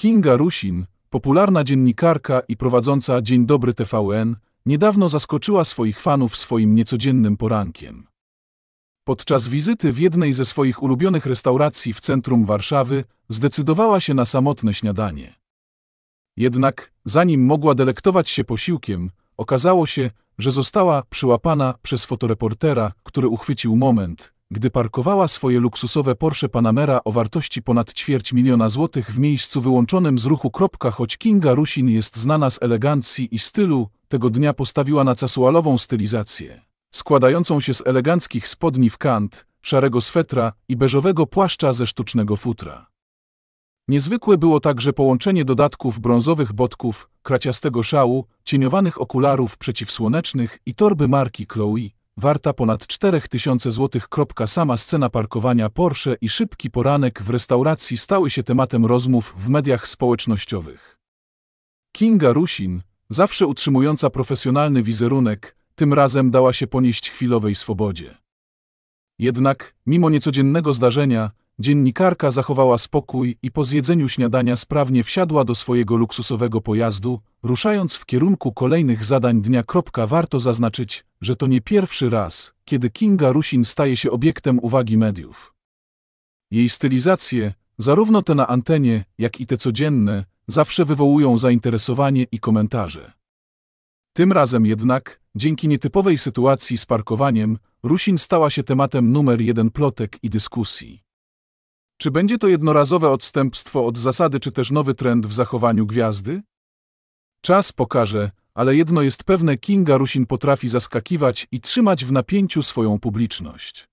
Kinga Rusin, popularna dziennikarka i prowadząca Dzień Dobry TVN, niedawno zaskoczyła swoich fanów swoim niecodziennym porankiem. Podczas wizyty w jednej ze swoich ulubionych restauracji w centrum Warszawy zdecydowała się na samotne śniadanie. Jednak, zanim mogła delektować się posiłkiem, okazało się, że została przyłapana przez fotoreportera, który uchwycił moment, gdy parkowała swoje luksusowe Porsche Panamera o wartości ponad ćwierć miliona złotych w miejscu wyłączonym z ruchu. Choć Kinga Rusin jest znana z elegancji i stylu, tego dnia postawiła na casualową stylizację, składającą się z eleganckich spodni w kant, szarego swetra i beżowego płaszcza ze sztucznego futra. Niezwykłe było także połączenie dodatków brązowych botków, kraciastego szału, cieniowanych okularów przeciwsłonecznych i torby marki Chloe warta ponad 4000 zł. Sama scena parkowania Porsche i szybki poranek w restauracji stały się tematem rozmów w mediach społecznościowych. Kinga Rusin, zawsze utrzymująca profesjonalny wizerunek, tym razem dała się ponieść chwilowej swobodzie. Jednak, mimo niecodziennego zdarzenia, Dziennikarka zachowała spokój i po zjedzeniu śniadania sprawnie wsiadła do swojego luksusowego pojazdu, ruszając w kierunku kolejnych zadań dnia. Warto zaznaczyć, że to nie pierwszy raz, kiedy Kinga Rusin staje się obiektem uwagi mediów. Jej stylizacje, zarówno te na antenie, jak i te codzienne, zawsze wywołują zainteresowanie i komentarze. Tym razem jednak, dzięki nietypowej sytuacji z parkowaniem, Rusin stała się tematem numer jeden plotek i dyskusji. Czy będzie to jednorazowe odstępstwo od zasady, czy też nowy trend w zachowaniu gwiazdy? Czas pokaże, ale jedno jest pewne: Kinga Rusin potrafi zaskakiwać i trzymać w napięciu swoją publiczność.